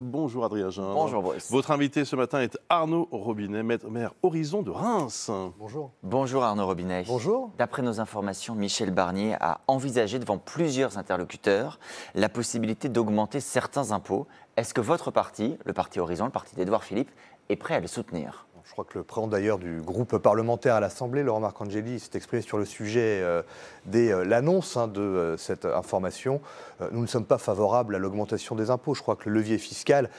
Bonjour Adrien Jean. Bonjour Votre invité ce matin est Arnaud Robinet, maire Horizon de Reims. Bonjour. Bonjour Arnaud Robinet. Bonjour. D'après nos informations, Michel Barnier a envisagé devant plusieurs interlocuteurs la possibilité d'augmenter certains impôts. Est-ce que votre parti, le parti Horizon, le parti d'Edouard Philippe, est prêt à le soutenir je crois que le président d'ailleurs du groupe parlementaire à l'Assemblée, Laurent Marcangeli, s'est exprimé sur le sujet euh, dès euh, l'annonce hein, de euh, cette information. nous ne sommes pas favorables à l'augmentation des impôts. Je crois que le levier fiscal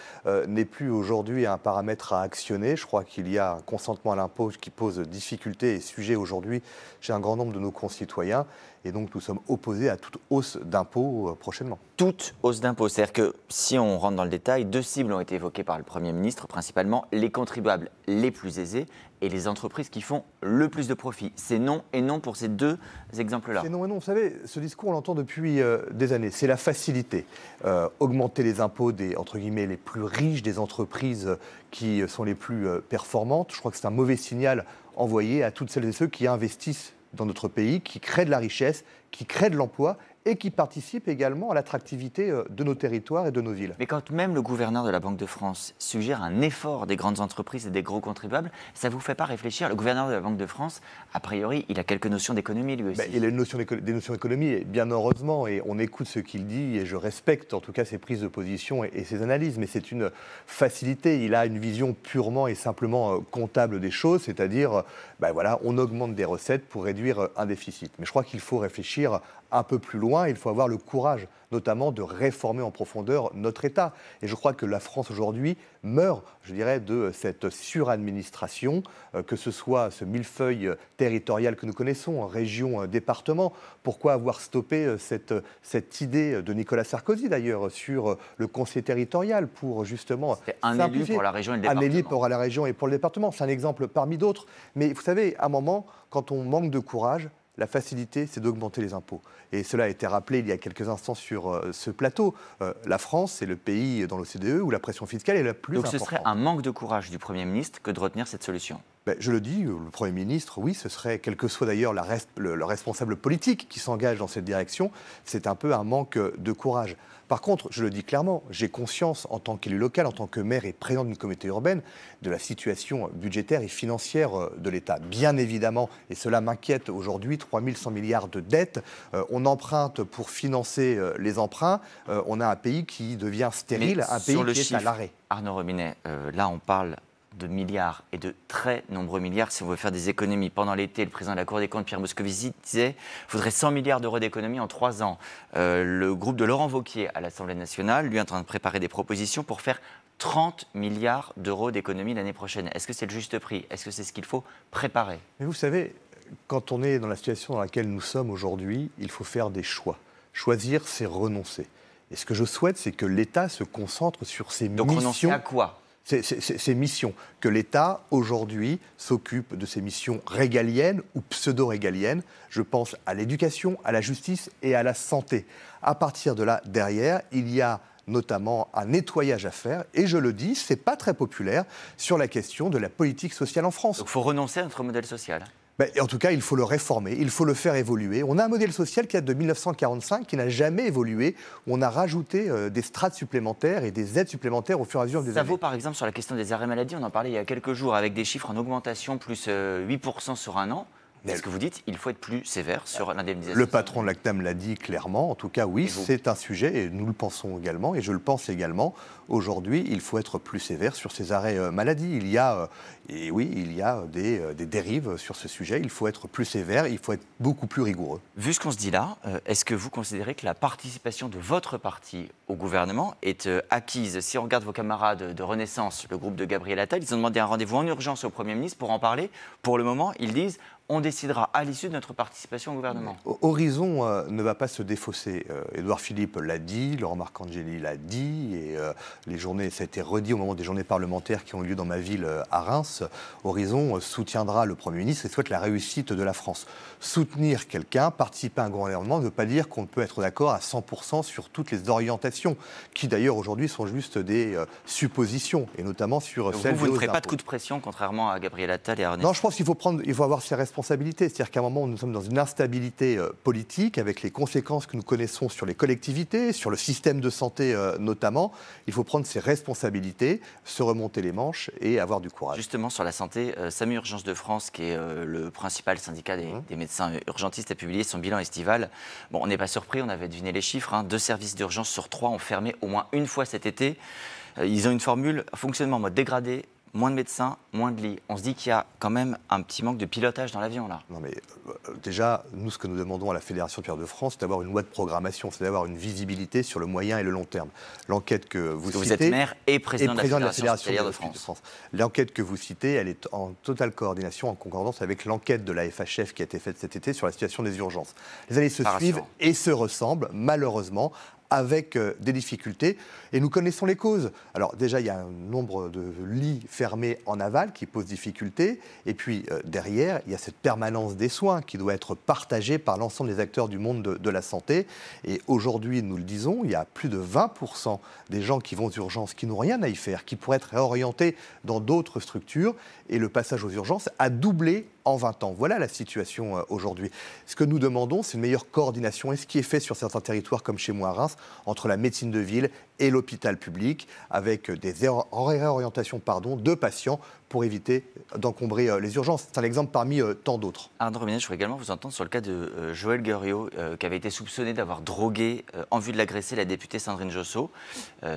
n'est plus aujourd'hui un paramètre à actionner. Je crois qu'il y a un consentement à l'impôt qui pose difficulté et sujet aujourd'hui chez un grand nombre de nos concitoyens. Et donc nous sommes opposés à toute hausse d'impôts prochainement. Toute hausse d'impôts, c'est-à-dire que si on rentre dans le détail, deux cibles ont été évoquées par le Premier ministre, principalement les contribuables les plus aisés et les entreprises qui font le plus de profit. C'est non et non pour ces deux exemples-là. C'est non et non. Vous savez, ce discours, on l'entend depuis euh, des années. C'est la facilité. Euh, augmenter les impôts des, entre guillemets, les plus riches, des entreprises euh, qui sont les plus performantes. Je crois que c'est un mauvais signal envoyé à toutes celles et ceux qui investissent dans notre pays, qui créent de la richesse qui créent de l'emploi et qui participent également à l'attractivité euh, de nos territoires et de nos villes. Mais quand même le gouverneur de la Banque de France suggère un effort des grandes entreprises et des gros contribuables, ça ne vous fait pas réfléchir Le gouverneur de la Banque de France, a priori, il a quelques notions d'économie lui aussi. Ben, il a des notions d'économie, bien heureusement, et on écoute ce qu'il dit, et je respecte en tout cas ses prises de position et, et ses analyses, mais c'est une facilité. Il a une vision purement et simplement euh, comptable des choses, c'est-à-dire, euh, ben voilà, on augmente des recettes pour réduire un déficit. Mais je crois qu'il faut réfléchir un peu plus loin, il faut avoir le courage notamment de réformer en profondeur notre État. Et je crois que la France aujourd'hui meurt, je dirais, de cette suradministration, euh, que ce soit ce millefeuille territorial que nous connaissons, région, euh, département. Pourquoi avoir stoppé euh, cette, idée de Nicolas Sarkozy d'ailleurs sur le conseil territorial pour justement... un pour la région et Un élu pour la région et pour le département. C'est un exemple parmi d'autres. Mais vous savez, à un moment, quand on manque de courage, la facilité, c'est d'augmenter les impôts. Et cela a été rappelé il y a quelques instants sur euh, ce plateau. Euh, la France est le pays dans l'OCDE où la pression fiscale est la plus importante. Donc ce serait un manque de courage du Premier ministre que de retenir cette solution ben, je le dis, euh, le Premier ministre, oui, ce serait, quel que soit d'ailleurs le, responsable politique qui s'engage dans cette direction, c'est un peu un manque euh, de courage. Par contre, je le dis clairement, j'ai conscience en tant qu'élu local, en tant que maire et président d'une comité urbaine, de la situation budgétaire et financière euh, de l'État. Bien évidemment, et cela m'inquiète aujourd'hui, 3100 milliards de dettes, on emprunte pour financer les emprunts, on a un pays qui devient stérile, un pays qui est à l'arrêt. Arnaud là on parle de milliards et de très nombreux milliards si on veut faire des économies. Pendant l'été, le président de la Cour des comptes, Pierre Moscovici, disait qu'il faudrait 100 milliards d'euros d'économies en trois ans. Euh, le groupe de Laurent Vauquier à l'Assemblée nationale, lui, est en train de préparer des propositions pour faire 30 milliards d'euros d'économies l'année prochaine. Est-ce que c'est le juste prix Est-ce que c'est ce qu'il faut préparer Mais vous savez, quand on est dans la situation dans laquelle nous sommes aujourd'hui, il faut faire des choix. Choisir, c'est renoncer. Et ce que je souhaite, c'est que l'État se concentre sur ses missions. Donc renoncer à quoi ces missions, que l'État, aujourd'hui, s'occupe de ces missions régaliennes ou pseudo-régaliennes. Je pense à l'éducation, à la justice et à la santé. À partir de là, derrière, il y a notamment un nettoyage à faire. Et je le dis, ce n'est pas très populaire sur la question de la politique sociale en France. Donc il faut renoncer à notre modèle social. Bah, en tout cas, il faut le réformer, il faut le faire évoluer. On a un modèle social qui date de 1945, qui n'a jamais évolué. On a rajouté euh, des strates supplémentaires et des aides supplémentaires au fur et à mesure des années. Ça vaut par exemple sur la question des arrêts maladie, on en parlait il y a quelques jours, avec des chiffres en augmentation, plus 8% euh, sur un an est ce que vous dites, il faut être plus sévère sur euh, l'indemnisation. Le patron de l'ACTAM l'a dit clairement, en tout cas oui, c'est un sujet, et nous le pensons également, et je le pense également. Aujourd'hui, il faut être plus sévère sur ces arrêts euh, maladie. Il y a, euh, et oui, il y a des, des dérives sur ce sujet, il faut être plus sévère, il faut être beaucoup plus rigoureux. Vu ce qu'on se dit là, est-ce que vous considérez que la participation de votre parti au gouvernement est acquise Si on regarde vos camarades de Renaissance, le groupe de Gabriel Attal, ils ont demandé un rendez-vous en urgence au Premier ministre pour en parler. Pour le moment, ils disent on décidera à l'issue de notre participation au gouvernement. Horizon euh, ne va pas se défausser. Euh, Édouard Philippe l'a dit, Laurent Marcangeli l'a dit, et euh, les journées, ça a été redit au moment des journées parlementaires qui ont eu lieu dans ma ville à Reims. Horizon soutiendra le Premier ministre et souhaite la réussite de la France. Soutenir quelqu'un, participer à un gouvernement, ne veut pas dire qu'on peut être d'accord à 100% sur toutes les orientations, qui d'ailleurs aujourd'hui sont juste des suppositions, et notamment sur Donc celles Vous, ne ferez pas de coup de pression, contrairement à Gabriel Attal et Arnaud. Non, je pense qu'il faut, faut avoir ses responsabilités c'est-à-dire qu'à un moment, nous sommes dans une instabilité euh, politique avec les conséquences que nous connaissons sur les collectivités, sur le système de santé euh, notamment. Il faut prendre ses responsabilités, se remonter les manches et avoir du courage. Justement, sur la santé, euh, SAMU Urgence de France, qui est le principal syndicat mmh. des, médecins urgentistes, a publié son bilan estival. Bon, on n'est pas surpris, on avait deviné les chiffres. Hein. Deux services d'urgence sur trois ont fermé au moins une fois cet été. Ils ont une formule fonctionnement en mode dégradé, moins de médecins, moins de lits. On se dit qu'il y a quand même un petit manque de pilotage dans l'avion là. Non mais euh, déjà, nous ce que nous demandons à la Fédération de Pierre de France, c'est d'avoir une loi de programmation, c'est d'avoir une visibilité sur le moyen et le long terme. L'enquête que vous citez, vous êtes maire et président, de la Fédération, de, France. L'enquête que vous citez, elle est en totale coordination, en concordance avec l'enquête de la FHF qui a été faite cet été sur la situation des urgences. Les années se suivent et se ressemblent malheureusement avec euh, des difficultés. Et nous connaissons les causes. Alors déjà, il y a un nombre de lits fermés en aval qui posent difficultés Et puis euh, derrière, il y a cette permanence des soins qui doit être partagée par l'ensemble des acteurs du monde de, de la santé. Et aujourd'hui, nous le disons, il y a plus de 20% des gens qui vont aux urgences qui n'ont rien à y faire, qui pourraient être réorientés dans d'autres structures. Et le passage aux urgences a doublé en 20 ans. Voilà la situation euh, aujourd'hui. Ce que nous demandons, c'est une meilleure coordination et ce qui est fait sur certains territoires comme chez moi à Reims entre la médecine de ville et l'hôpital public, avec des réorientations pardon, de patients pour éviter d'encombrer euh, les urgences. C'est un exemple parmi euh, tant d'autres. Arnaud Robinet, je voudrais également vous entendre sur le cas de euh, Joël Guerriot, qui avait été soupçonné d'avoir drogué, en vue de l'agresser, la députée Sandrine Josso.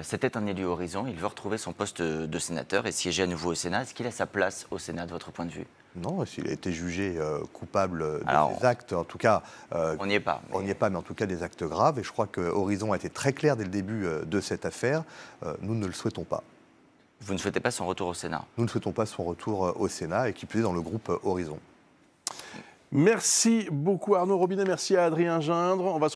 C'était un élu Horizon. Il veut retrouver son poste de sénateur et siéger à nouveau au Sénat. Est-ce qu'il a sa place au Sénat, de votre point de vue non, s'il a été jugé coupable de des actes, en tout cas. on n'y est pas. On n'y est pas, mais en tout cas des actes graves. Et je crois que Horizon a été très clair dès le début de cette cette affaire. Euh, nous ne le souhaitons pas. Vous ne souhaitez pas son retour au Sénat Nous ne souhaitons pas son retour euh, au Sénat et qui plus dans le groupe euh, Horizon. Merci beaucoup Arnaud Robinet, merci à Adrien Gindre. On va